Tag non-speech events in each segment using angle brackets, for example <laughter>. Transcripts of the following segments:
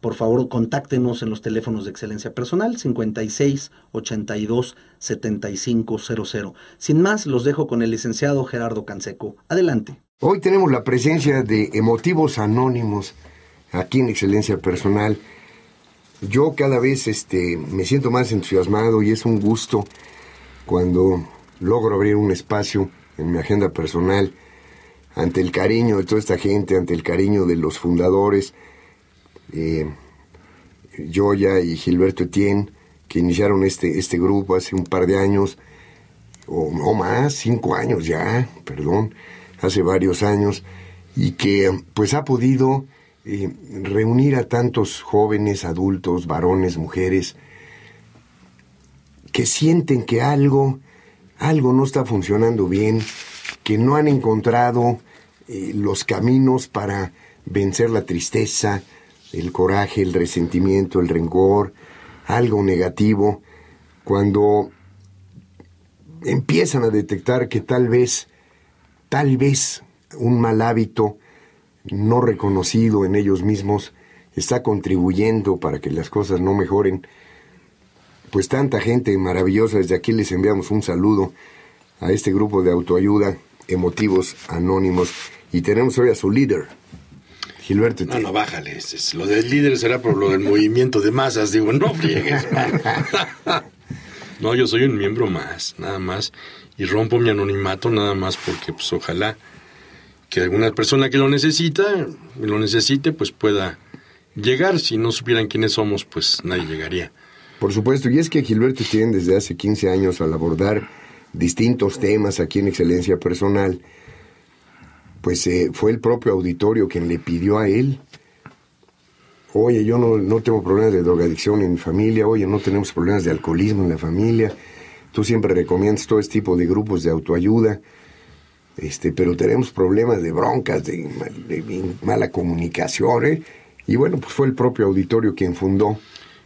por favor contáctenos en los teléfonos de excelencia personal 56 82 7500. Sin más, los dejo con el licenciado Gerardo Canseco. Adelante. Hoy tenemos la presencia de emotivos anónimos aquí en Excelencia Personal. Yo cada vez este, me siento más entusiasmado y es un gusto cuando logro abrir un espacio en mi agenda personal ante el cariño de toda esta gente, ante el cariño de los fundadores, eh, Joya y Gilberto Etienne, que iniciaron este, este grupo hace un par de años, o no más, cinco años ya, perdón, hace varios años, y que pues ha podido eh, reunir a tantos jóvenes, adultos, varones, mujeres, que sienten que algo, algo no está funcionando bien, que no han encontrado eh, los caminos para vencer la tristeza, el coraje, el resentimiento, el rencor, algo negativo, cuando empiezan a detectar que tal vez, tal vez un mal hábito no reconocido en ellos mismos está contribuyendo para que las cosas no mejoren, pues tanta gente maravillosa, desde aquí les enviamos un saludo a este grupo de autoayuda, emotivos anónimos, y tenemos hoy a su líder, Gilberto. No, no, bájale. lo del líder será por lo del movimiento de masas. Digo, no <laughs> <laughs> no, yo soy un miembro más, nada más. Y rompo mi anonimato nada más porque, pues, ojalá que alguna persona que lo necesita, lo necesite, pues pueda llegar. Si no supieran quiénes somos, pues nadie llegaría. Por supuesto, y es que Gilberto tiene desde hace 15 años al abordar distintos temas aquí en Excelencia Personal pues eh, fue el propio auditorio quien le pidió a él, oye, yo no, no tengo problemas de drogadicción en mi familia, oye, no tenemos problemas de alcoholismo en la familia, tú siempre recomiendas todo este tipo de grupos de autoayuda, este, pero tenemos problemas de broncas, de, mala comunicación, ¿eh? y bueno, pues fue el propio auditorio quien fundó.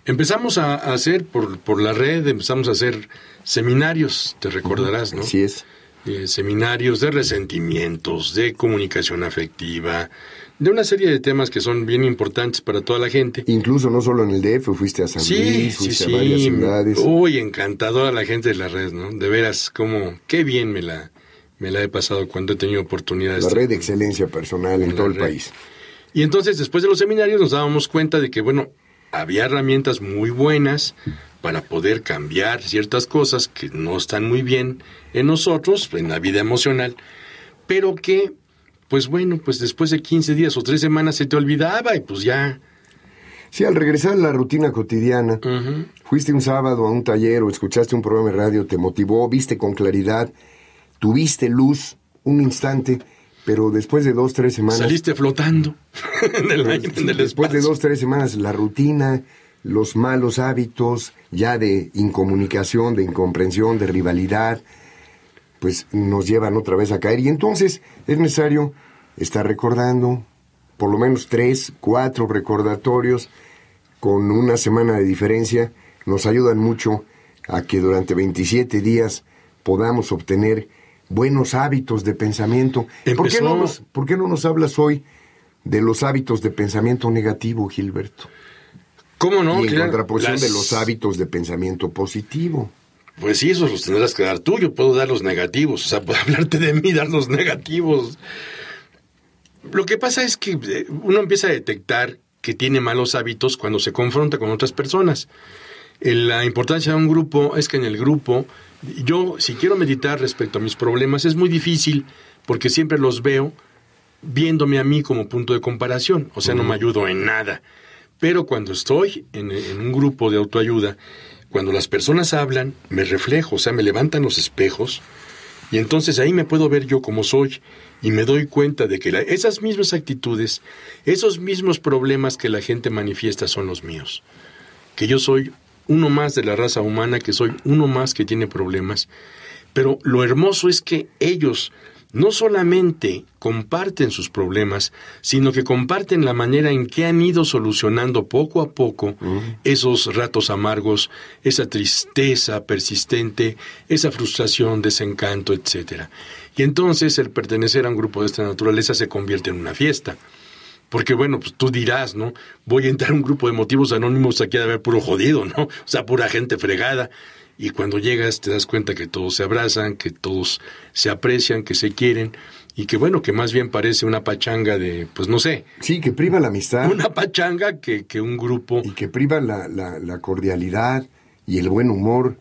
Empezamos a hacer por, por la red, empezamos a hacer seminarios, te recordarás, ¿no? Así es. Eh, seminarios de resentimientos, de comunicación afectiva, de una serie de temas que son bien importantes para toda la gente. Incluso no solo en el DF, fuiste a San sí, Luis, sí, a sí. Uy, encantadora la gente de la red, ¿no? De veras, como, qué bien me la, me la he pasado cuando he tenido oportunidades. La red de excelencia personal en, todo el país. Y entonces, después de los seminarios, nos dábamos cuenta de que, bueno, había herramientas muy buenas para poder cambiar ciertas cosas que no están muy bien en nosotros, en la vida emocional, pero que, pues bueno, pues después de 15 días o 3 semanas se te olvidaba y pues ya... Sí, al regresar a la rutina cotidiana, fuiste un sábado a un taller o escuchaste un programa de radio, te motivó, viste con claridad, tuviste luz un instante, pero después de dos, tres semanas... Saliste flotando <laughs> Después de dos, tres semanas, la rutina, los malos hábitos ya de incomunicación, de incomprensión, de rivalidad, pues nos llevan otra vez a caer. Y entonces es necesario estar recordando por lo menos tres, cuatro recordatorios con una semana de diferencia, nos ayudan mucho a que durante 27 días podamos obtener buenos hábitos de pensamiento. ¿Por qué no nos hablas hoy de los hábitos de pensamiento negativo, Gilberto? ¿Cómo no? Y en contraposición de los hábitos de pensamiento positivo. Pues sí, esos los tendrás que dar tú. Yo puedo dar los negativos. O sea, puedo <laughs> hablarte de mí, dar los negativos. Lo que pasa es que eh, uno empieza a detectar que tiene malos hábitos cuando se confronta con otras personas. Eh, la importancia de un grupo es que en el grupo, yo si quiero meditar respecto a mis problemas, es muy difícil porque siempre los veo viéndome a mí como punto de comparación. O sea, no me ayudo en nada. Pero cuando estoy en, un grupo de autoayuda, cuando las personas hablan, me reflejo, o sea, me levantan los espejos, y entonces ahí me puedo ver yo como soy y me doy cuenta de que esas mismas actitudes, esos mismos problemas que la gente manifiesta son los míos. Que yo soy uno más de la raza humana, que soy uno más que tiene problemas. Pero lo hermoso es que ellos no solamente comparten sus problemas, sino que comparten la manera en que han ido solucionando poco a poco mm. esos ratos amargos, esa tristeza persistente, esa frustración, desencanto, etc. Y entonces el pertenecer a un grupo de esta naturaleza se convierte en una fiesta. Porque bueno, pues, tú dirás, ¿no? Voy a entrar a un grupo de motivos anónimos aquí a haber puro jodido, ¿no? O sea, pura gente fregada y cuando llegas te das cuenta que todos se abrazan, que todos se aprecian, que se quieren y que bueno, que más bien parece una pachanga de, pues no sé. Sí, que priva la amistad. Una pachanga que, que un grupo. Y que priva la, cordialidad y el buen humor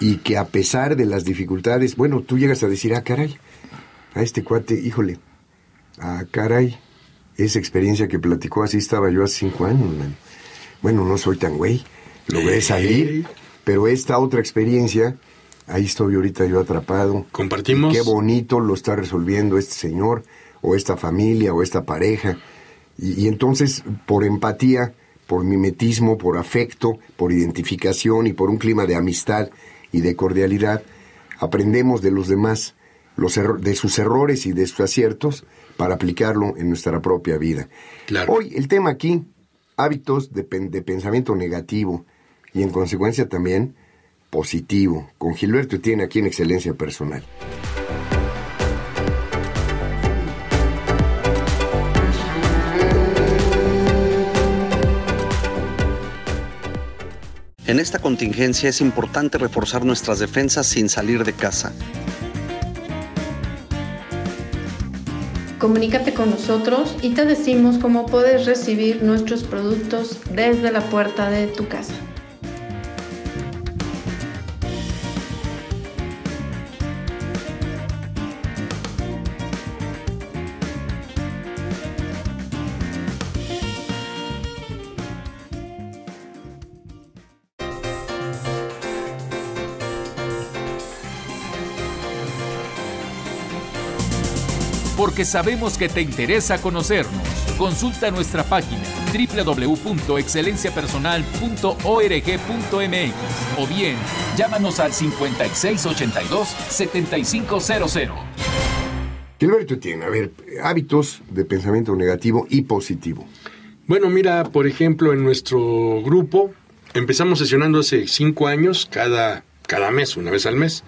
y que a pesar de las dificultades, bueno, tú llegas a decir, ah, caray, a este cuate, híjole, ah, caray, esa experiencia que platicó así estaba yo hace cinco años, bueno, no soy tan güey, logré salir. Pero esta otra experiencia, ahí estoy ahorita yo atrapado. Compartimos. qué bonito lo está resolviendo este señor, o esta familia, o esta pareja. Y, entonces, por empatía, por mimetismo, por afecto, por identificación y por un clima de amistad y de cordialidad, aprendemos de los demás, los de sus errores y de sus aciertos, para aplicarlo en nuestra propia vida. Claro. Hoy el tema aquí, hábitos de pensamiento negativo y en consecuencia también positivo. Con Gilberto tiene aquí en Excelencia Personal. En esta contingencia es importante reforzar nuestras defensas sin salir de casa. Comunícate con nosotros y te decimos cómo puedes recibir nuestros productos desde la puerta de tu casa. que sabemos que te interesa conocernos. Consulta nuestra página www.excelenciapersonal.org.mx o bien llámanos al 5682-7500. tú tiene, a ver, hábitos de pensamiento negativo y positivo. Bueno, mira, por ejemplo, en nuestro grupo empezamos sesionando hace cinco años, cada, cada mes, una vez al mes.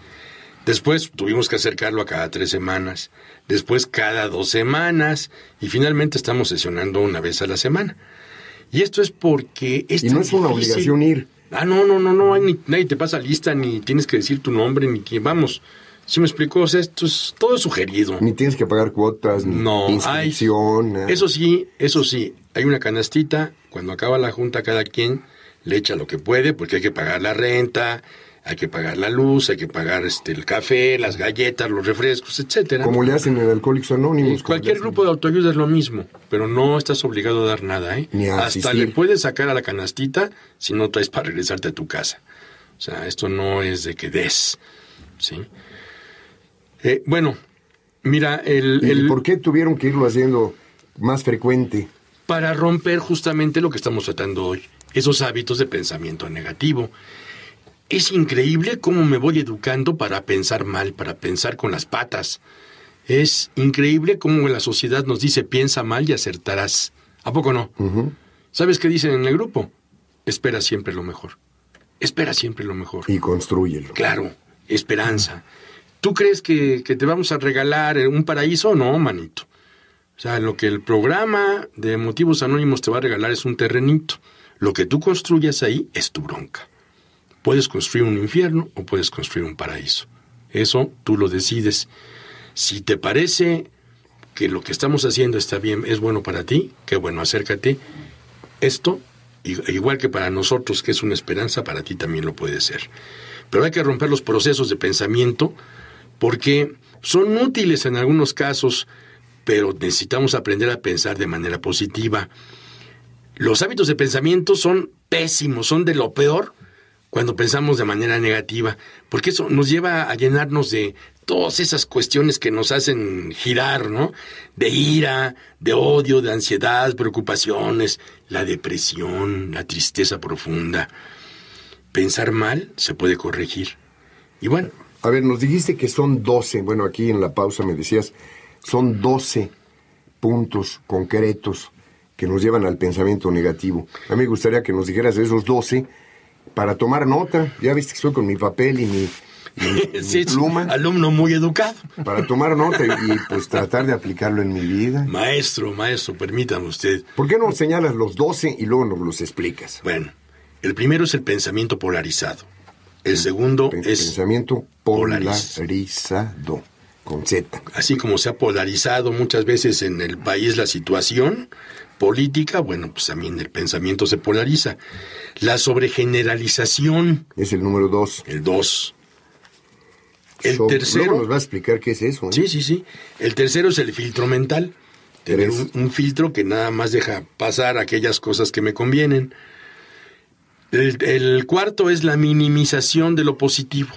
Después tuvimos que acercarlo a cada tres semanas, después cada dos semanas y finalmente estamos sesionando una vez a la semana. Y esto es porque... esto no es una obligación ir. Ah, no, no, no, no, ni, nadie te pasa lista, ni tienes que decir tu nombre, ni quién, vamos. Si me explicó, o sea, esto es todo sugerido. Ni tienes que pagar cuotas, ni no, eso sí, eso sí, hay una canastita, cuando acaba la junta cada quien le echa lo que puede, porque hay que pagar la renta, hay que pagar la luz, hay que pagar este el café, las galletas, los refrescos, etcétera. Como le hacen en Alcohólicos Anónimos. cualquier grupo de autoayuda es lo mismo, pero no estás obligado a dar nada, ¿eh? Hasta le puedes sacar a la canastita si no traes para regresarte a tu casa. O sea, esto no es de que des, ¿sí? Eh, bueno, mira, el, ¿Por qué tuvieron que irlo haciendo más frecuente? Para romper justamente lo que estamos tratando hoy, esos hábitos de pensamiento negativo. Es increíble cómo me voy educando para pensar mal, para pensar con las patas. Es increíble cómo la sociedad nos dice piensa mal y acertarás. ¿A poco no? ¿Sabes qué dicen en el grupo? Espera siempre lo mejor. Espera siempre lo mejor. Y construyelo. Claro, esperanza. ¿Tú crees que, que te vamos a regalar un paraíso? No, manito. O sea, lo que el programa de Motivos Anónimos te va a regalar es un terrenito. Lo que tú construyas ahí es tu bronca. Puedes construir un infierno o puedes construir un paraíso. Eso tú lo decides. Si te parece que lo que estamos haciendo está bien, es bueno para ti, qué bueno, acércate. Esto, igual que para nosotros, que es una esperanza, para ti también lo puede ser. Pero hay que romper los procesos de pensamiento porque son útiles en algunos casos, pero necesitamos aprender a pensar de manera positiva. Los hábitos de pensamiento son pésimos, son de lo peor cuando pensamos de manera negativa, porque eso nos lleva a llenarnos de todas esas cuestiones que nos hacen girar, ¿no? De ira, de odio, de ansiedad, preocupaciones, la depresión, la tristeza profunda. Pensar mal se puede corregir. Y bueno. A ver, nos dijiste que son doce, bueno, aquí en la pausa me decías, son doce puntos concretos que nos llevan al pensamiento negativo. A mí me gustaría que nos dijeras esos 12 para tomar nota. Ya viste que estoy con mi papel y mi, <laughs> pluma. Alumno muy educado. Para tomar nota y, pues tratar de aplicarlo en mi vida. Maestro, maestro, permítame usted. ¿Por qué no señalas los 12 y luego nos los explicas? Bueno, el primero es el pensamiento polarizado. El segundo es... Pensamiento polarizado. Con Z. Así como se ha polarizado muchas veces en el país la situación, política, bueno, pues también el pensamiento se polariza. La sobregeneralización. Es el número dos. El dos. El tercero. nos va a explicar qué es eso. ¿eh? Sí, sí, sí. El tercero es el filtro mental. Tener un, filtro que nada más deja pasar aquellas cosas que me convienen. el cuarto es la minimización de lo positivo.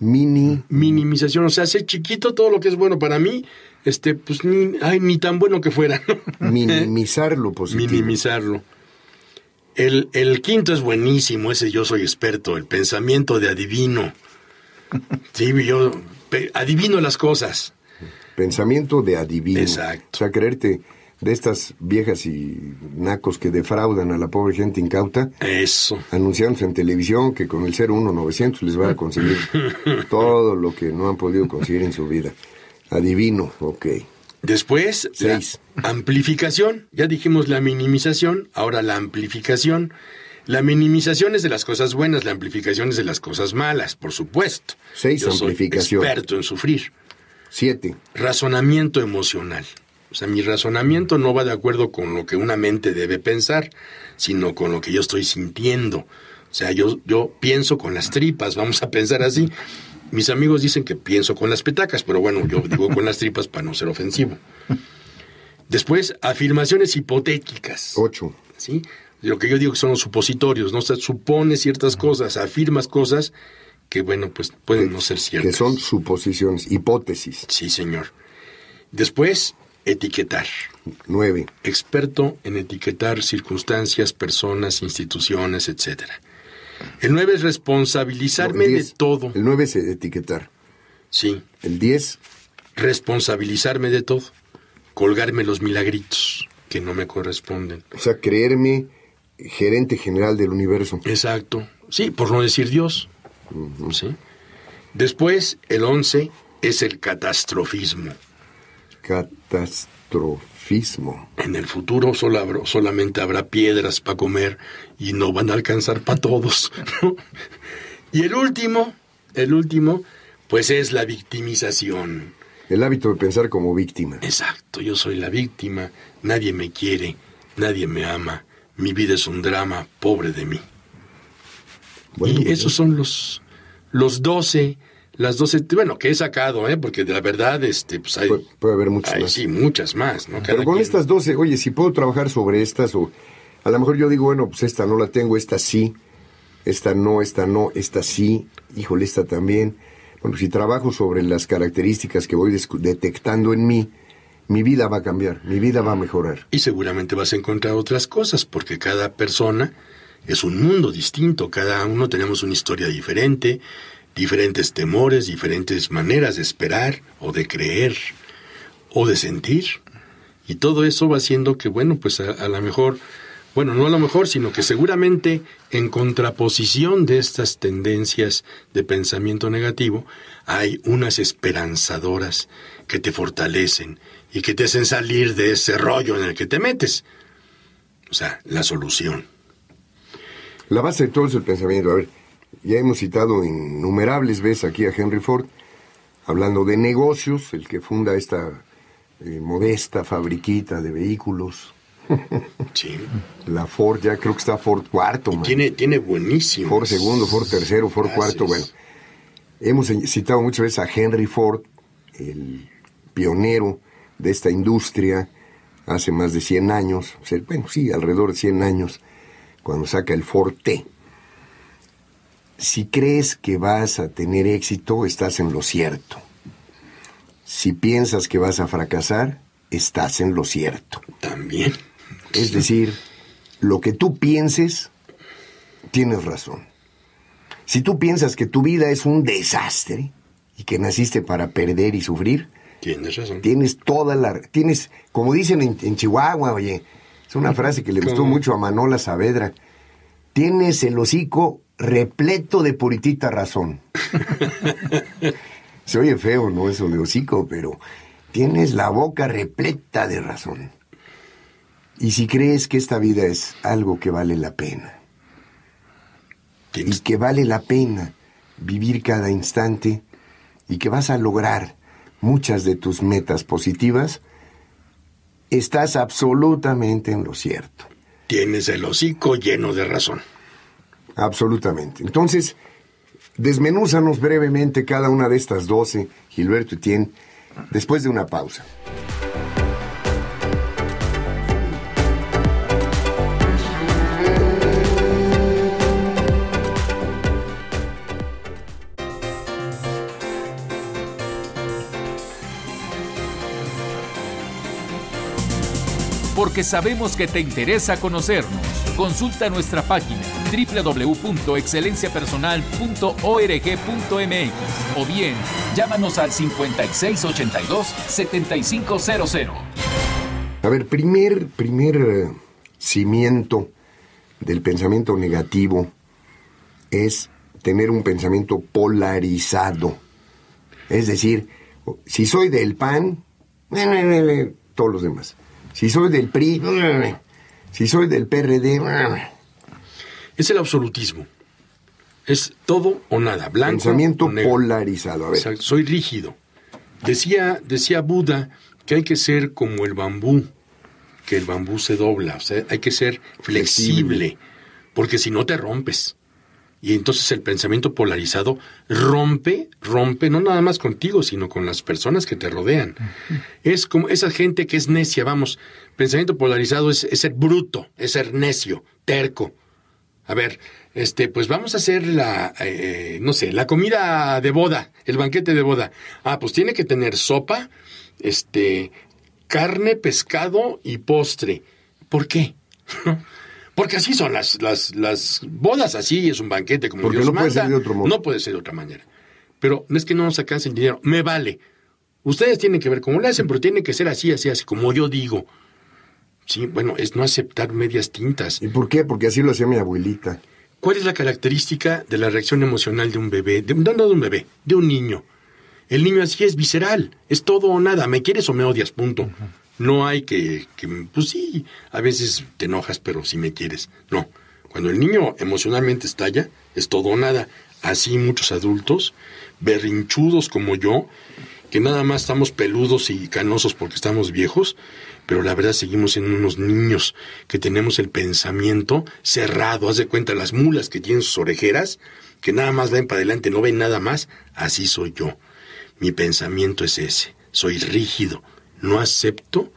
Mini. Minimización, o sea, hace chiquito todo lo que es bueno para mí, este, pues ni, ni tan bueno que fuera. <laughs> Minimizarlo, positivo. Minimizarlo. El, el, quinto es buenísimo, ese yo soy experto, el pensamiento de adivino. <laughs> Sí, yo adivino las cosas. Pensamiento de adivino. Exacto. O sea, creerte de estas viejas y nacos que defraudan a la pobre gente incauta. Eso. Anunciándose en televisión que con el 01900 les van a conseguir <laughs> todo lo que no han podido conseguir en su vida. Adivino, ok. Después, Seis. amplificación. Ya dijimos la minimización, ahora la amplificación. La minimización es de las cosas buenas, la amplificación es de las cosas malas, por supuesto. Seis, amplificación. experto en sufrir. Siete. Razonamiento emocional. O sea, mi razonamiento no va de acuerdo con lo que una mente debe pensar, sino con lo que yo estoy sintiendo. O sea, yo, yo pienso con las tripas, vamos a pensar así. Mis amigos dicen que pienso con las petacas, pero bueno, yo digo con las tripas para no ser ofensivo. Después, afirmaciones hipotéticas. Ocho. ¿Sí? Lo que yo digo que son los supositorios, ¿no? se supone ciertas cosas, afirmas cosas que, bueno, pues pueden no ser ciertas. Que son suposiciones, hipótesis. Sí, señor. Después, Etiquetar. 9. Experto en etiquetar circunstancias, personas, instituciones, etc. El 9 es responsabilizarme de todo. El 9 es etiquetar. Sí. El 10. Responsabilizarme de todo. Colgarme los milagritos que no me corresponden. O sea, creerme gerente general del universo. Exacto. Sí, por no decir Dios. ¿Sí? Después, el 11 es el catastrofismo catastrofismo. En el futuro solamente habrá piedras para comer y no van a alcanzar para todos. <laughs> Y el último, el último, pues es la victimización. El hábito de pensar como víctima. Exacto, yo soy la víctima, nadie me quiere, nadie me ama, mi vida es un drama, pobre de mí. y pues esos son los, los 12 las 12, bueno, que he sacado, ¿eh? porque de la verdad, este, pues hay... puede haber muchas más. Sí, muchas más, ¿no? Pero con estas 12, oye, si puedo trabajar sobre estas, o a lo mejor yo digo, bueno, pues esta no la tengo, esta sí, esta no, esta no, esta sí, híjole, esta también. Bueno, si trabajo sobre las características que voy detectando en mí, mi vida va a cambiar, mi vida va a mejorar. Y seguramente vas a encontrar otras cosas, porque cada persona es un mundo distinto, cada uno tenemos una historia diferente, diferentes temores, diferentes maneras de esperar o de creer o de sentir. Y todo eso va haciendo que, bueno, pues a, lo mejor, bueno, no a lo mejor, sino que seguramente en contraposición de estas tendencias de pensamiento negativo, hay unas esperanzadoras que te fortalecen y que te hacen salir de ese rollo en el que te metes. O sea, la solución. La base de todo es el pensamiento. A ver, ya hemos citado innumerables veces aquí a Henry Ford, hablando de negocios, el que funda esta eh, modesta fabriquita de vehículos. <laughs> Sí. La Ford, ya creo que está Ford cuarto. Tiene, tiene buenísimo. Ford segundo, Ford tercero, Ford cuarto. Bueno, hemos citado muchas veces a Henry Ford, el pionero de esta industria, hace más de 100 años, bueno, sí, alrededor de 100 años, cuando saca el Ford T, si crees que vas a tener éxito, estás en lo cierto. Si piensas que vas a fracasar, estás en lo cierto. También. Es decir, lo que tú pienses, tienes razón. Si tú piensas que tu vida es un desastre y que naciste para perder y sufrir, tienes razón. Tienes toda la... Tienes, como dicen en, Chihuahua, oye, es una frase que le gustó mucho a Manola Saavedra, tienes el hocico repleto de puritita razón. <laughs> Se oye feo, ¿no? Eso de hocico, pero tienes la boca repleta de razón. Y si crees que esta vida es algo que vale la pena, y que vale la pena vivir cada instante, y que vas a lograr muchas de tus metas positivas, estás absolutamente en lo cierto. Tienes el hocico lleno de razón. Absolutamente. Entonces, desmenúzanos brevemente cada una de estas doce, Gilberto y Tien, después de una pausa. Porque sabemos que te interesa conocernos. Consulta nuestra página www.excelenciapersonal.org.mx o bien llámanos al 5682-7500. A ver, primer, primer eh, cimiento del pensamiento negativo es tener un pensamiento polarizado. Es decir, si soy del PAN, eh, eh, todos los demás. Si soy del PRI, si soy del PRD... Ah. Es el absolutismo. Es todo o nada, Pensamiento polarizado. A ver. soy rígido. Decía, decía Buda que hay que ser como el bambú, que el bambú se dobla. O sea, hay que ser flexible, porque si no te rompes. Y entonces el pensamiento polarizado rompe, rompe, no nada más contigo, sino con las personas que te rodean. Es como esa gente que es necia, vamos, pensamiento polarizado es, ser bruto, es ser necio, terco. A ver, este, pues vamos a hacer la, eh, no sé, la comida de boda, el banquete de boda. Ah, pues tiene que tener sopa, este, carne, pescado y postre. ¿Por qué? <laughs> Porque así son las, las, las, bodas, así es un banquete como Porque Dios no Puede ser de No puede ser de otra manera. Pero no es que no nos dinero, me vale. Ustedes tienen que ver cómo lo hacen, pero tiene que ser así, así, así, como yo digo. Sí, bueno, es no aceptar medias tintas. ¿Y por qué? Porque así lo hacía mi abuelita. ¿Cuál es la característica de la reacción emocional de un bebé? De, no, no de un bebé, de un niño. El niño así es visceral, es todo o nada, me quieres o me odias, punto. No hay que, que, pues sí, a veces te enojas, pero si me quieres. No, cuando el niño emocionalmente estalla, es todo o nada. Así muchos adultos, berrinchudos como yo, que nada más estamos peludos y canosos porque estamos viejos, pero la verdad seguimos siendo unos niños que tenemos el pensamiento cerrado. Haz de cuenta las mulas que tienen sus orejeras, que nada más ven para adelante, no ven nada más. Así soy yo. Mi pensamiento es ese. Soy rígido. No acepto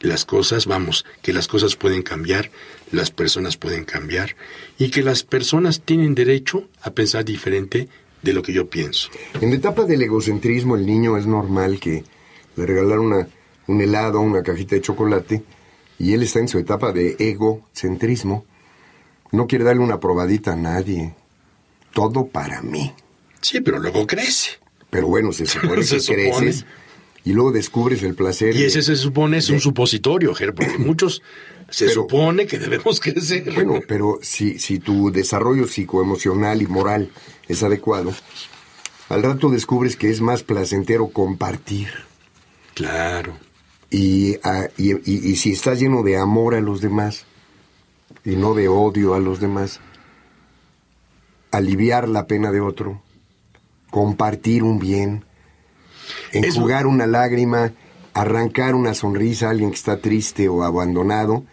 las cosas, vamos, que las cosas pueden cambiar, las personas pueden cambiar y que las personas tienen derecho a pensar diferente de lo que yo pienso. En la etapa del egocentrismo, el niño es normal que le regalar una un helado, una cajita de chocolate, y él está en su etapa de egocentrismo. No quiere darle una probadita a nadie. Todo para mí. Sí, pero luego crece. Pero bueno, se <laughs> supone que creces y luego descubres el placer. Y ese se supone es un supositorio, Ger, porque <clears throat> muchos se supone que debemos crecer. Bueno, pero si, si tu desarrollo psicoemocional y moral es adecuado, al rato descubres que es más placentero compartir. Claro. Y, y, si estás lleno de amor a los demás y no de odio a los demás, aliviar la pena de otro, compartir un bien, enjugar una lágrima, arrancar una sonrisa a alguien que está triste o abandonado,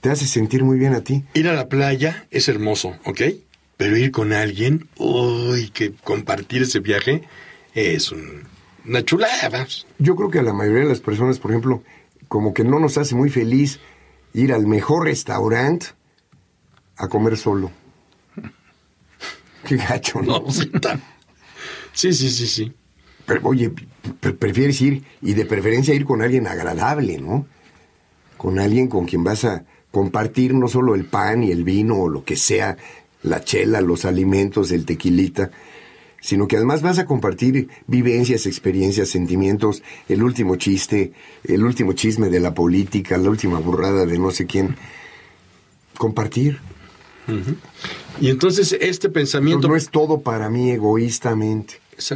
te hace sentir muy bien a ti. Ir a la playa es hermoso, ¿ok? Pero ir con alguien, uy, que compartir ese viaje es un una chulada. Yo creo que a la mayoría de las personas, por ejemplo, como que no nos hace muy feliz ir al mejor restaurante a comer solo. Qué gacho, ¿no? sí, sí, sí, sí, Pero, oye, prefieres ir, y de preferencia ir con alguien agradable, ¿no? Con alguien con quien vas a compartir no solo el pan y el vino o lo que sea, la chela, los alimentos, el tequilita, sino que además vas a compartir vivencias, experiencias, sentimientos, el último chiste, el último chisme de la política, la última burrada de no sé quién. Compartir. Y entonces este pensamiento... No, es todo para mí egoístamente.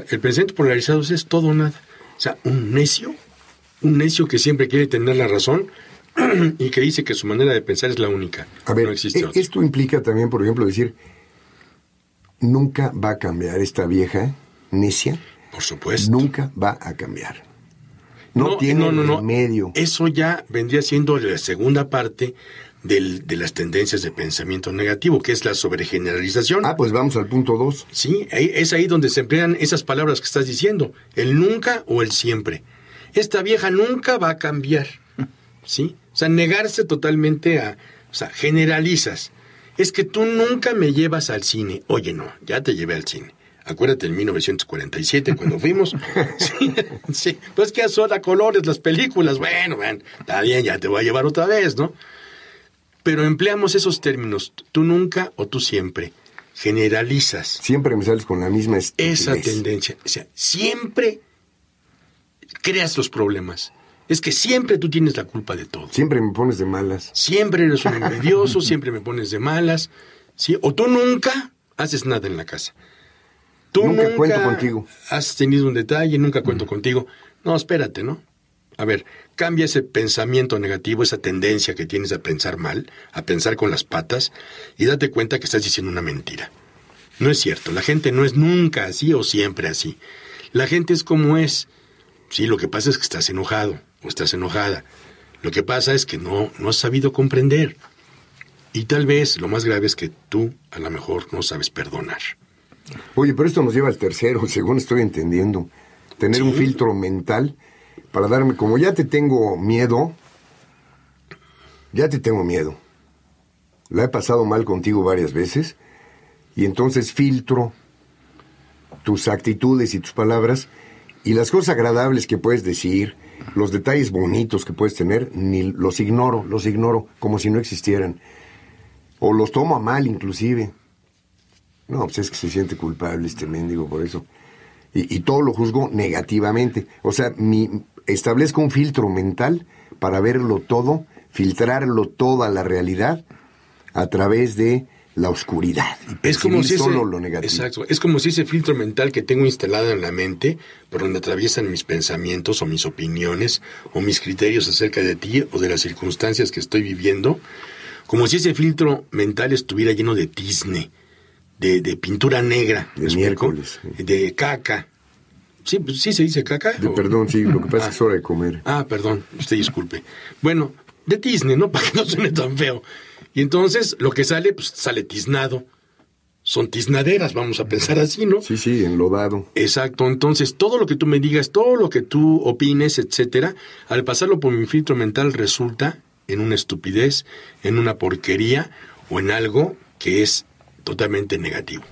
el pensamiento polarizado es todo o nada. O sea, un necio, un necio que siempre quiere tener la razón, <clears throat> y que dice que su manera de pensar es la única. A ver, e, esto implica también, por ejemplo, decir, nunca va a cambiar esta vieja necia. Por supuesto. Nunca va a cambiar. No, tiene no, medio. Eso ya vendría siendo la segunda parte del, de las tendencias de pensamiento negativo, que es la sobregeneralización. Ah, pues vamos al punto dos. Sí, es ahí donde se emplean esas palabras que estás diciendo, el nunca o el siempre. Esta vieja nunca va a cambiar. ¿Sí? O sea, negarse totalmente a... O sea, generalizas es que tú nunca me llevas al cine. Oye, no, ya te llevé al cine. Acuérdate en 1947 cuando fuimos. <laughs> sí, Pues que a colores las películas. Bueno, bueno, está bien, ya te voy a llevar otra vez, ¿no? Pero empleamos esos términos, tú nunca o tú siempre. Generalizas. Siempre me sales con la misma estupidez. Esa tendencia. O sea, siempre creas los problemas es que siempre tú tienes la culpa de todo. Siempre me pones de malas. Siempre eres un <laughs> envidioso, siempre me pones de malas. ¿sí? O tú nunca haces nada en la casa. Tú nunca, cuento contigo. Has tenido un detalle, nunca cuento mm. contigo. No, espérate, ¿no? A ver, cambia ese pensamiento negativo, esa tendencia que tienes a pensar mal, a pensar con las patas, y date cuenta que estás diciendo una mentira. No es cierto, la gente no es nunca así o siempre así. La gente es como es. Sí, lo que pasa es que estás enojado, estás enojada. Lo que pasa es que no, no has sabido comprender. Y tal vez lo más grave es que tú a lo mejor no sabes perdonar. Oye, pero esto nos lleva al tercero, <laughs> según estoy entendiendo. Tener un filtro mental para darme, como ya te tengo miedo, ya te tengo miedo. La he pasado mal contigo varias veces y entonces filtro tus actitudes y tus palabras y las cosas agradables que puedes decir, los detalles bonitos que puedes tener, ni los ignoro, los ignoro, como si no existieran. O los tomo a mal inclusive. No, pues es que se siente culpable este mendigo por eso. Y, todo lo juzgo negativamente. O sea, mi, establezco un filtro mental para verlo todo, filtrarlo toda la realidad a través de la oscuridad. Es como si ese, lo negativo. Exacto. Es como si ese filtro mental que tengo instalado en la mente, por donde atraviesan mis pensamientos o mis opiniones o mis criterios acerca de ti o de las circunstancias que estoy viviendo, como si ese filtro mental estuviera lleno de tizne, de, pintura negra, de, miércoles, de caca. Sí, pues, sí se dice caca. perdón, sí, lo que pasa es hora de comer. Ah, perdón, usted disculpe. Bueno, de tizne, ¿no? <laughs> Para que no suene tan feo. Y entonces lo que sale, pues sale tiznado. Son tiznaderas, vamos a pensar así, ¿no? Sí, sí, enlodado. Exacto. Entonces, todo lo que tú me digas, todo lo que tú opines, etcétera, al pasarlo por mi filtro mental resulta en una estupidez, en una porquería o en algo que es totalmente negativo.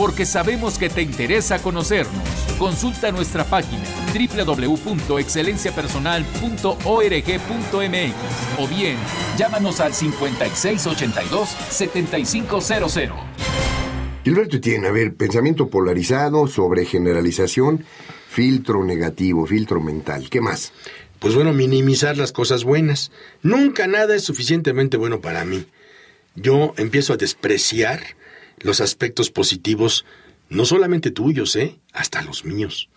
porque sabemos que te interesa conocernos. Consulta nuestra página www.excelenciapersonal.org.mx o bien llámanos al 5682-7500. Gilberto tiene, a ver, pensamiento polarizado sobre generalización, filtro negativo, filtro mental. ¿Qué más? Pues bueno, minimizar las cosas buenas. Nunca nada es suficientemente bueno para mí. Yo empiezo a despreciar los aspectos positivos, no solamente tuyos, ¿eh? Hasta los míos.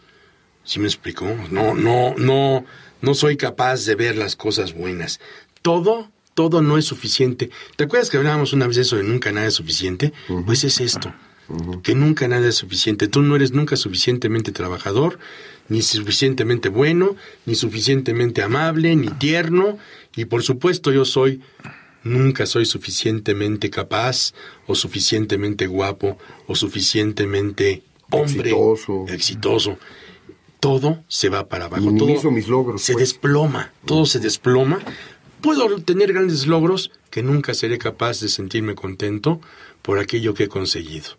¿Sí me explicó? No, no, no, no soy capaz de ver las cosas buenas. Todo, todo no es suficiente. ¿Te acuerdas que hablábamos una vez eso de nunca nada es suficiente? Pues es esto. Que nunca nada es suficiente. Tú no eres nunca suficientemente trabajador, ni suficientemente bueno, ni suficientemente amable, ni ah. tierno. Y por supuesto yo soy Nunca soy suficientemente capaz o suficientemente guapo o suficientemente hombre exitoso. exitoso. Todo se va para abajo. todo mis logros. Se pues. desploma, todo se desploma. Puedo tener grandes logros que nunca seré capaz de sentirme contento por aquello que he conseguido.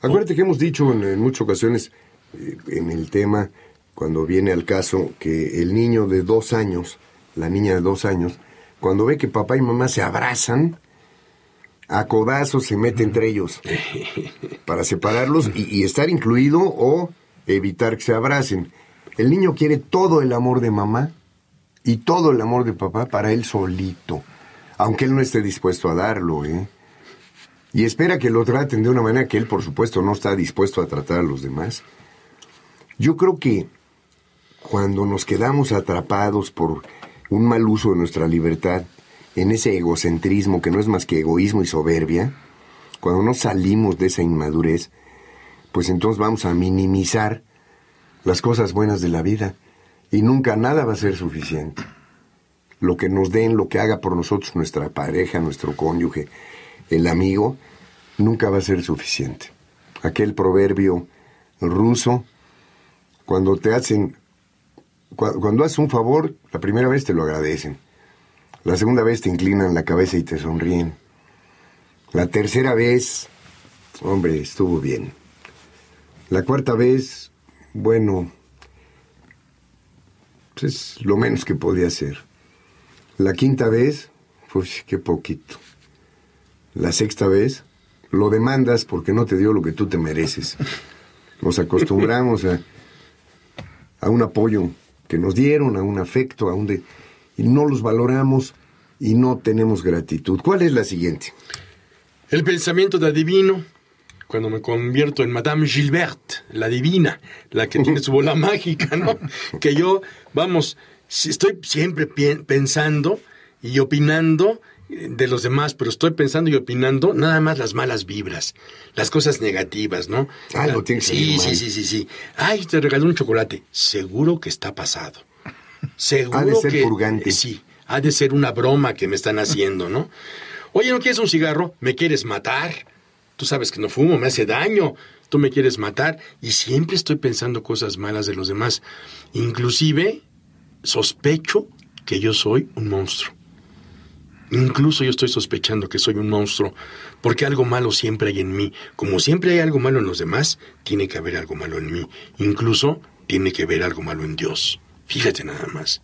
Acuérdate que hemos dicho en, muchas ocasiones eh, en el tema, cuando viene al caso, que el niño de dos años, la niña de dos años, cuando ve que papá y mamá se abrazan, a codazos se mete entre ellos <laughs> para separarlos y, estar incluido o evitar que se abracen. El niño quiere todo el amor de mamá y todo el amor de papá para él solito, aunque él no esté dispuesto a darlo, ¿eh? Y espera que lo traten de una manera que él, por supuesto, no está dispuesto a tratar a los demás. Yo creo que cuando nos quedamos atrapados por un mal uso de nuestra libertad, en ese egocentrismo que no es más que egoísmo y soberbia, cuando no salimos de esa inmadurez, pues entonces vamos a minimizar las cosas buenas de la vida y nunca nada va a ser suficiente. Lo que nos den, lo que haga por nosotros nuestra pareja, nuestro cónyuge, el amigo, nunca va a ser suficiente. Aquel proverbio ruso, cuando te hacen cuando, haces un favor, la primera vez te lo agradecen. La segunda vez te inclinan la cabeza y te sonríen. La tercera vez, hombre, estuvo bien. La cuarta vez, bueno, pues es lo menos que podía hacer. La quinta vez, pues qué poquito. La sexta vez, lo demandas porque no te dio lo que tú te mereces. Nos acostumbramos a un apoyo que nos dieron, a un afecto, a un de... y no los valoramos y no tenemos gratitud. ¿Cuál es la siguiente? El pensamiento de adivino, cuando me convierto en Madame Gilbert, la divina, la que tiene su bola <laughs> mágica, ¿no? Que yo, vamos, estoy siempre pensando y opinando de los demás, pero estoy pensando y opinando nada más las malas vibras, las cosas negativas, ¿no? Algo tiene que Sí, sí, sí, sí, sí. Ay, te regalé un chocolate. Seguro que está pasado. Seguro <laughs> ha de ser que sí, ha de ser una broma que me están haciendo, ¿no? Oye, ¿no quieres un cigarro? ¿Me quieres matar? Tú sabes que no fumo, me hace daño. Tú me quieres matar y siempre estoy pensando cosas malas de los demás. Inclusive sospecho que yo soy un monstruo. Incluso yo estoy sospechando que soy un monstruo, porque algo malo siempre hay en mí. Como siempre hay algo malo en los demás, tiene que haber algo malo en mí. Incluso tiene que haber algo malo en Dios. Fíjate nada más.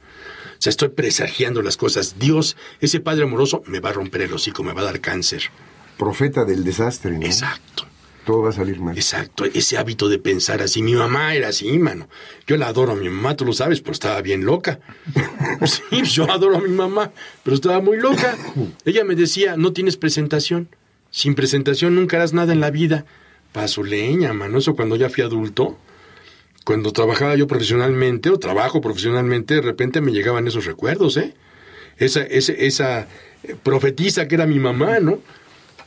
O sea, estoy presagiando las cosas. Dios, ese Padre amoroso, me va a romper el hocico, me va a dar cáncer. Profeta del desastre, ¿no? Exacto. Todo va a salir mal. Exacto, ese hábito de pensar así. Mi mamá era así, mano. Yo la adoro a mi mamá, tú lo sabes, pero estaba bien loca. <laughs> sí, yo adoro a mi mamá, pero estaba muy loca. Ella me decía, no tienes presentación. Sin presentación nunca harás nada en la vida. leña, mano. Eso cuando ya fui adulto, cuando trabajaba yo profesionalmente o trabajo profesionalmente, de repente me llegaban esos recuerdos, ¿eh? Esa, esa, esa eh, profetisa que era mi mamá, ¿no?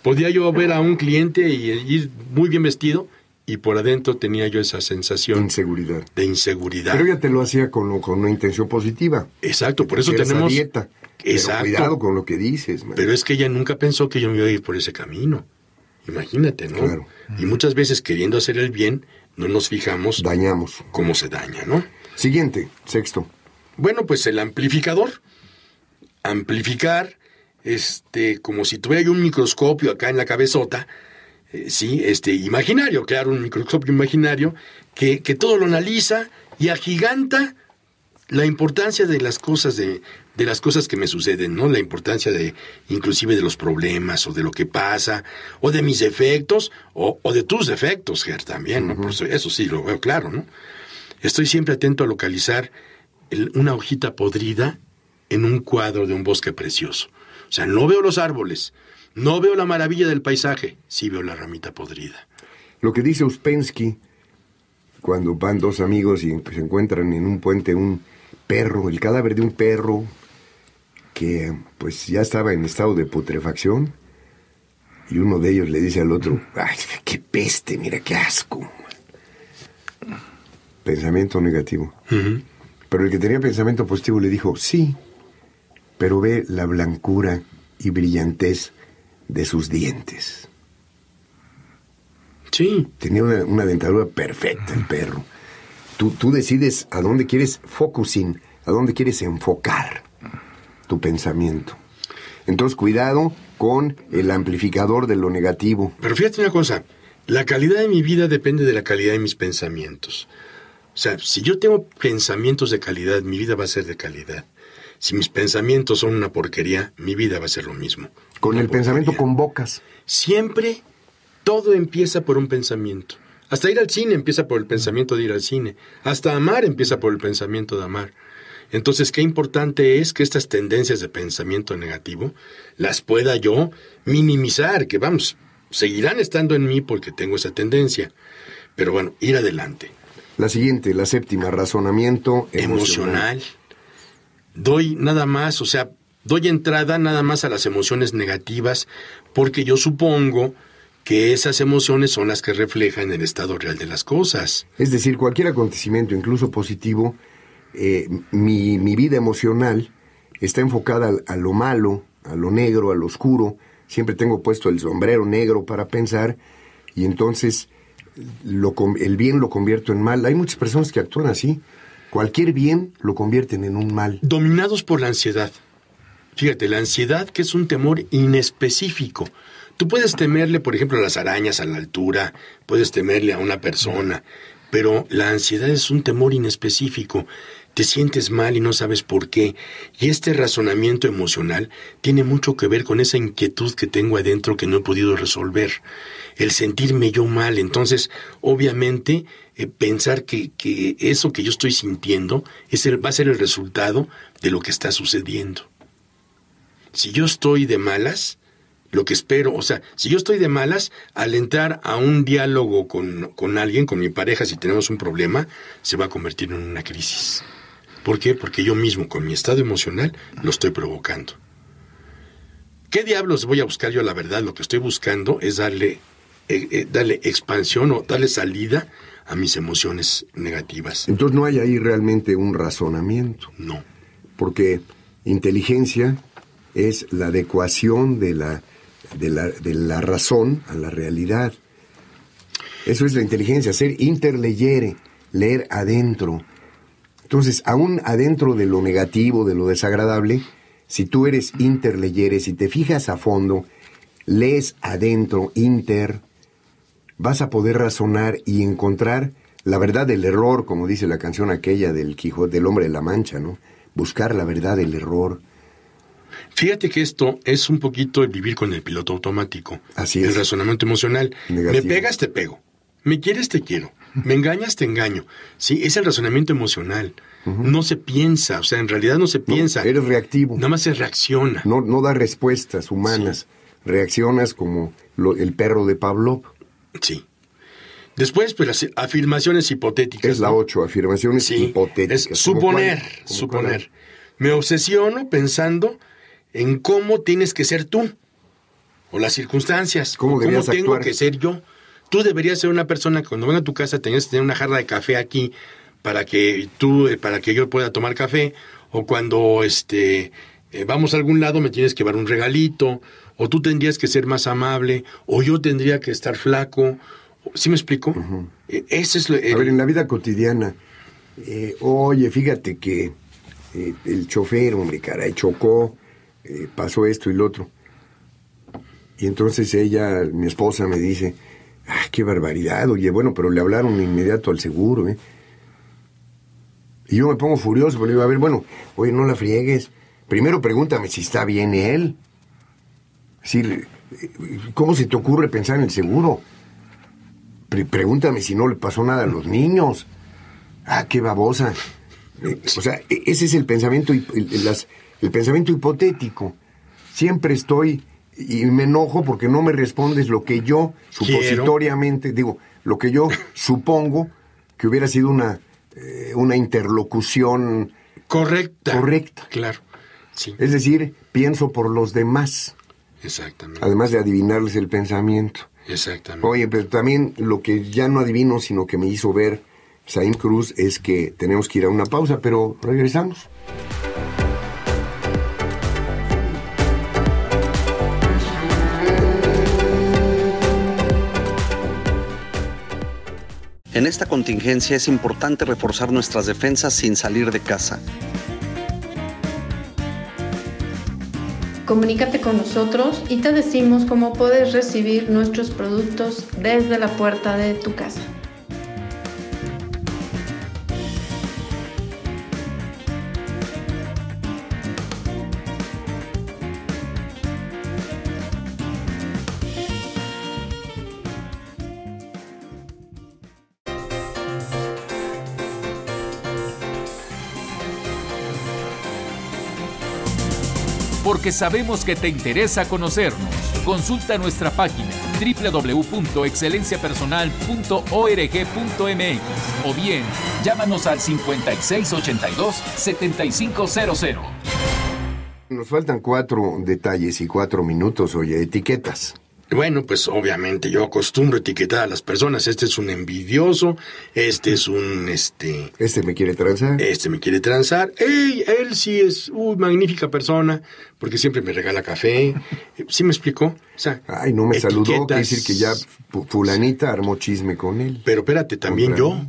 podía yo ver a un cliente y ir muy bien vestido y por adentro tenía yo esa sensación inseguridad. de inseguridad. Pero ella te lo hacía con, una intención positiva. Exacto, por eso tenemos... Dieta. Exacto. cuidado con lo que dices. Pero es que ella nunca pensó que yo me iba a ir por ese camino. Imagínate, ¿no? Claro. Y muchas veces queriendo hacer el bien, no nos fijamos. Dañamos. Cómo se daña, ¿no? Siguiente, sexto. Bueno, pues el amplificador. Amplificar este, como si tuviera un microscopio acá en la cabezota, eh, sí, este, imaginario, claro, un microscopio imaginario, que, todo lo analiza y agiganta la importancia de las cosas de, de las cosas que me suceden, ¿no? La importancia de, inclusive de los problemas, o de lo que pasa, o de mis defectos, o, de tus defectos, Ger, también, eso, sí lo veo claro, ¿no? Estoy siempre atento a localizar una hojita podrida en un cuadro de un bosque precioso. O sea, no veo los árboles, no veo la maravilla del paisaje, sí veo la ramita podrida. Lo que dice Uspensky cuando van dos amigos y se encuentran en un puente un perro, el cadáver de un perro que pues ya estaba en estado de putrefacción y uno de ellos le dice al otro, ay, qué peste, mira qué asco. Pensamiento negativo. Pero el que tenía pensamiento positivo le dijo, sí, pero ve la blancura y brillantez de sus dientes. Sí. Tenía una, dentadura perfecta el perro. Tú, tú, decides a dónde quieres focusing, a dónde quieres enfocar tu pensamiento. Entonces, cuidado con el amplificador de lo negativo. Pero fíjate una cosa, la calidad de mi vida depende de la calidad de mis pensamientos. O sea, si yo tengo pensamientos de calidad, mi vida va a ser de calidad. Si mis pensamientos son una porquería, mi vida va a ser lo mismo. Con el pensamiento con bocas. Siempre todo empieza por un pensamiento. Hasta ir al cine empieza por el pensamiento de ir al cine. Hasta amar empieza por el pensamiento de amar. Entonces, qué importante es que estas tendencias de pensamiento negativo las pueda yo minimizar, que vamos, seguirán estando en mí porque tengo esa tendencia. Pero bueno, ir adelante. La siguiente, la séptima, razonamiento emocional doy nada más, o sea, doy entrada nada más a las emociones negativas porque yo supongo que esas emociones son las que reflejan el estado real de las cosas. Es decir, cualquier acontecimiento, incluso positivo, eh, mi, mi, vida emocional está enfocada a, lo malo, a lo negro, a lo oscuro. Siempre tengo puesto el sombrero negro para pensar y entonces lo, el bien lo convierto en mal. Hay muchas personas que actúan así. Cualquier bien lo convierten en un mal. Dominados por la ansiedad. Fíjate, la ansiedad que es un temor inespecífico. Tú puedes temerle, por ejemplo, a las arañas a la altura, puedes temerle a una persona, pero la ansiedad es un temor inespecífico te sientes mal y no sabes por qué, y este razonamiento emocional tiene mucho que ver con esa inquietud que tengo adentro que no he podido resolver. El sentirme yo mal, entonces, obviamente, eh, pensar que, que, eso que yo estoy sintiendo es el, va a ser el resultado de lo que está sucediendo. Si yo estoy de malas, lo que espero, o sea, si yo estoy de malas, al entrar a un diálogo con, con alguien, con mi pareja, si tenemos un problema, se va a convertir en una crisis. ¿Por qué? Porque yo mismo, con mi estado emocional, lo estoy provocando. ¿Qué diablos voy a buscar yo? La verdad, lo que estoy buscando es darle, eh, eh, darle expansión o darle salida a mis emociones negativas. Entonces no hay ahí realmente un razonamiento. No. Porque inteligencia es la adecuación de la, de la, de la razón a la realidad. Eso es la inteligencia, ser interleyere, leer adentro, entonces, aún adentro de lo negativo, de lo desagradable, si tú eres interleyeres si te fijas a fondo, lees adentro inter, vas a poder razonar y encontrar la verdad del error, como dice la canción aquella del Quijote, del hombre de la Mancha, ¿no? Buscar la verdad del error. Fíjate que esto es un poquito el vivir con el piloto automático. Así es. El razonamiento emocional. Me pegas, te pego. Me quieres, te quiero. Me engañas, te engaño. Sí, es el razonamiento emocional. No se piensa, o sea, en realidad no se piensa. eres reactivo. Nada más se reacciona. No, no da respuestas humanas. Reaccionas como el perro de Pavlov. Sí. Después, pues las afirmaciones hipotéticas. Es la ocho, afirmaciones hipotéticas. suponer, suponer. Me obsesiono pensando en cómo tienes que ser tú o las circunstancias. ¿Cómo, tengo que ser yo? tú deberías ser una persona que cuando venga a tu casa tenías que tener una jarra de café aquí para que tú, eh, para que yo pueda tomar café, o cuando este eh, vamos a algún lado me tienes que llevar un regalito, o tú tendrías que ser más amable, o yo tendría que estar flaco. ¿Sí me explico? E, ese es lo, a ver, en la vida cotidiana, eh, oye, fíjate que el chofer, hombre, caray, chocó, pasó esto y lo otro. Y entonces ella, mi esposa, me dice, Ah, qué barbaridad, oye, bueno, pero le hablaron de inmediato al seguro, ¿eh? Y yo me pongo furioso, porque digo, a ver, bueno, oye, no la friegues. Primero pregúntame si está bien él. Si, ¿Cómo se te ocurre pensar en el seguro? pregúntame si no le pasó nada a los niños. Ah, qué babosa. Eh, o sea, e-, ese es el pensamiento, el pensamiento hipotético. Siempre estoy y me enojo porque no me respondes lo que yo supositoriamente digo, lo que yo supongo que hubiera sido una, eh, una interlocución correcta. Correcta. Claro. Es decir, pienso por los demás. Exactamente. Además de adivinarles el pensamiento. Exactamente. Oye, pero también lo que ya no adivino, sino que me hizo ver Saint Cruz, es que tenemos que ir a una pausa, pero regresamos. En esta contingencia es importante reforzar nuestras defensas sin salir de casa. Comunícate con nosotros y te decimos cómo puedes recibir nuestros productos desde la puerta de tu casa. Que sabemos que te interesa conocernos. Consulta nuestra página www.excelenciapersonal.org.mx o bien llámanos al 5682-7500. Nos faltan cuatro detalles y cuatro minutos, oye, etiquetas. Bueno, pues obviamente yo acostumbro etiquetar a las personas. Este es un envidioso, este es un este. Este me quiere transar. Este me quiere transar. Ey, él sí es una magnífica persona, porque siempre me regala café. ¿Sí me explicó? O sea, Ay, no me saludó. Quiere decir que ya fulanita armó chisme con él. Pero espérate, también yo,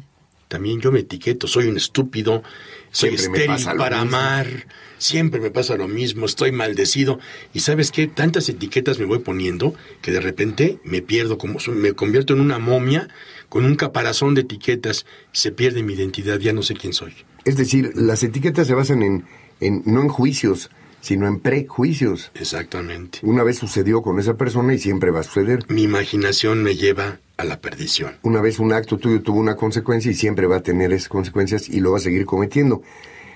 también yo me etiqueto. Soy un estúpido, soy estéril para amar siempre me pasa lo mismo, estoy maldecido. Y sabes qué, tantas etiquetas me voy poniendo que de repente me pierdo, como me convierto en una momia con un caparazón de etiquetas, se pierde mi identidad, ya no sé quién soy. Es decir, las etiquetas se basan en, en no en juicios, sino en prejuicios. Exactamente. Una vez sucedió con esa persona y siempre va a suceder. Mi imaginación me lleva a la perdición. Una vez un acto tuyo tuvo una consecuencia y siempre va a tener esas consecuencias y lo va a seguir cometiendo.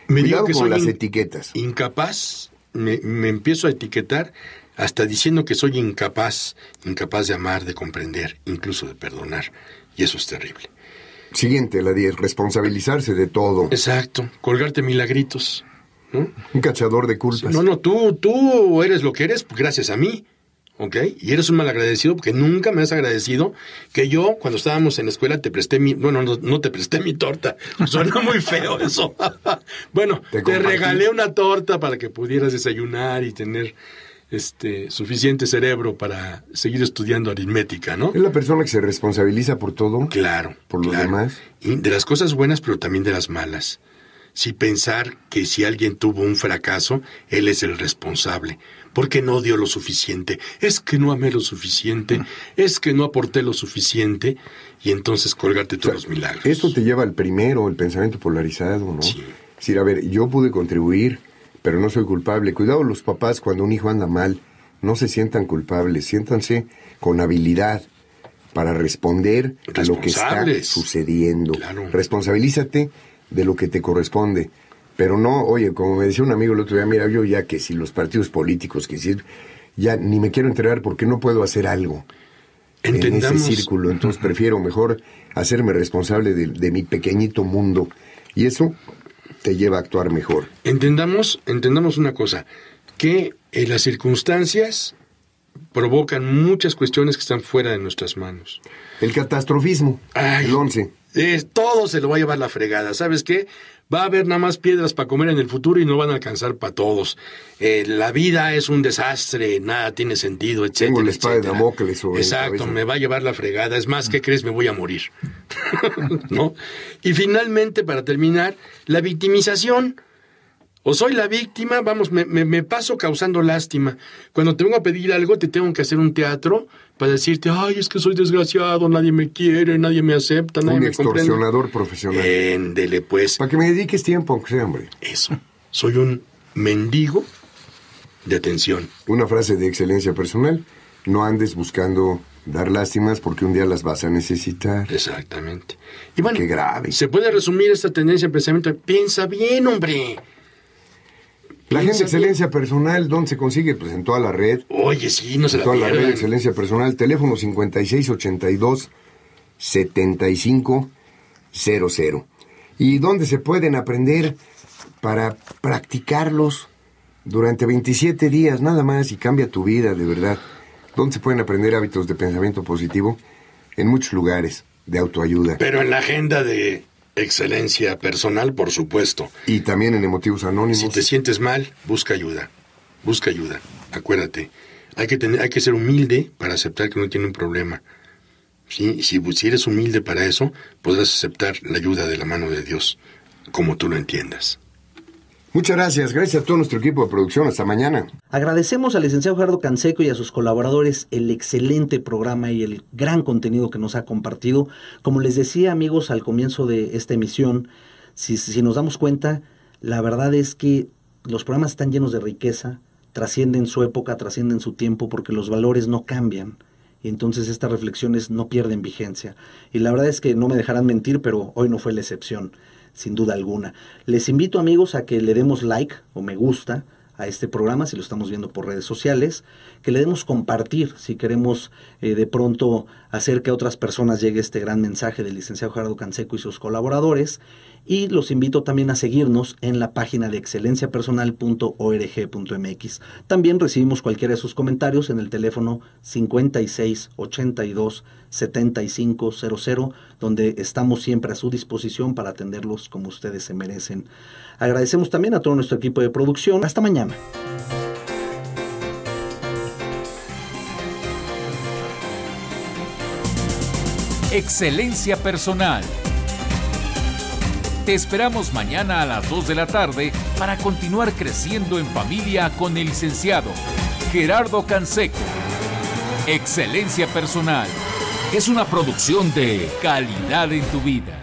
Me digo que las etiquetas. Incapaz, me, empiezo a etiquetar hasta diciendo que soy incapaz, incapaz de amar, de comprender, incluso de perdonar. Y eso es terrible. Siguiente, la 10, responsabilizarse de todo. Exacto, colgarte milagritos. Un cachador de culpas. No, no, tú, tú eres lo que eres pues, gracias a mí. ¿ok? Y eres un mal agradecido porque nunca me has agradecido que yo, cuando estábamos en la escuela, te presté mi, bueno, no, no te presté mi torta, <laughs> suena muy feo eso. <laughs> bueno, te, regalé una torta para que pudieras desayunar y tener este suficiente cerebro para seguir estudiando aritmética, ¿no? Es la persona que se responsabiliza por todo. Claro. Por lo demás. de las cosas buenas, pero también de las malas. Si pensar que si alguien tuvo un fracaso, él es el responsable porque no dio lo suficiente, es que no amé lo suficiente, mm. es que no aporté lo suficiente, y entonces córgate todos los milagros. Esto te lleva al primero, el pensamiento polarizado, ¿no? Sí. Es decir, a ver, yo pude contribuir, pero no soy culpable. Cuidado los papás cuando un hijo anda mal, no se sientan culpables, siéntanse con habilidad para responder a lo que está sucediendo. Responsabilízate de lo que te corresponde. Pero no, oye, como me decía un amigo el otro día, mira, yo ya que si los partidos políticos, que si ya ni me quiero enterar porque no puedo hacer algo en ese círculo. Entonces prefiero mejor hacerme responsable de, mi pequeñito mundo. Y eso te lleva a actuar mejor. Entendamos, entendamos una cosa, que eh, las circunstancias provocan muchas cuestiones que están fuera de nuestras manos. El catastrofismo, el 11 todo se lo va a llevar la fregada. ¿Sabes qué? Va a haber nada más piedras para comer en el futuro y no van a alcanzar para todos. Eh, la vida es un desastre, nada tiene sentido, etcétera. Exacto, me va a llevar la fregada. Es más, que mm. crees? Me voy a morir. <laughs> ¿No? Y finalmente, para terminar, la victimización. O soy la víctima, vamos, me, me, me paso causando lástima. Cuando te vengo a pedir algo, te tengo que hacer un teatro para decirte, ay, es que soy desgraciado, nadie me quiere, nadie me acepta, nadie me comprende. Un extorsionador profesional. Éndele, pues. Para que me dediques tiempo, aunque sea, hombre. Eso. Soy un mendigo de atención. Una frase de excelencia personal. No andes buscando dar lástimas porque un día las vas a necesitar. Exactamente. Y bueno, Qué grave. Se puede resumir esta tendencia en pensamiento. Piensa bien, hombre. La de excelencia personal, ¿dónde se consigue? Pues en toda la red. Oye, sí, no en la toda la, red, excelencia personal, teléfono 5682 7500. ¿Y dónde se pueden aprender para practicarlos durante 27 días nada más y cambia tu vida de verdad? ¿Dónde se pueden aprender hábitos de pensamiento positivo? En muchos lugares de autoayuda. Pero en la agenda de Excelencia personal, por supuesto. Y también en Emotivos Anónimos. Si te sientes mal, busca ayuda. Busca ayuda. Acuérdate. Hay que, tener, hay que ser humilde para aceptar que no tiene un problema. ¿Sí? Si, si eres humilde para eso, podrás aceptar la ayuda de la mano de Dios, como tú lo entiendas. Muchas gracias, gracias a todo nuestro equipo de producción, hasta mañana. Agradecemos al licenciado Gerardo Canseco y a sus colaboradores el excelente programa y el gran contenido que nos ha compartido. Como les decía amigos al comienzo de esta emisión, si, nos damos cuenta, la verdad es que los programas están llenos de riqueza, trascienden su época, trascienden su tiempo, porque los valores no cambian. Y entonces estas reflexiones no pierden vigencia. Y la verdad es que no me dejarán mentir, pero hoy no fue la excepción sin duda alguna. Les invito amigos a que le demos like o me gusta a este programa, si lo estamos viendo por redes sociales, que le demos compartir, si queremos eh, de pronto hacer que a otras personas llegue este gran mensaje del licenciado Gerardo Canseco y sus colaboradores. Y los invito también a seguirnos en la página de excelenciapersonal.org.mx. También recibimos cualquiera de sus comentarios en el teléfono 5682 7500, donde estamos siempre a su disposición para atenderlos como ustedes se merecen. Agradecemos también a todo nuestro equipo de producción. Hasta mañana. Excelencia Personal. Te esperamos mañana a las 2 de la tarde para continuar creciendo en familia con el licenciado Gerardo Canseco. Excelencia Personal es una producción de calidad en tu vida.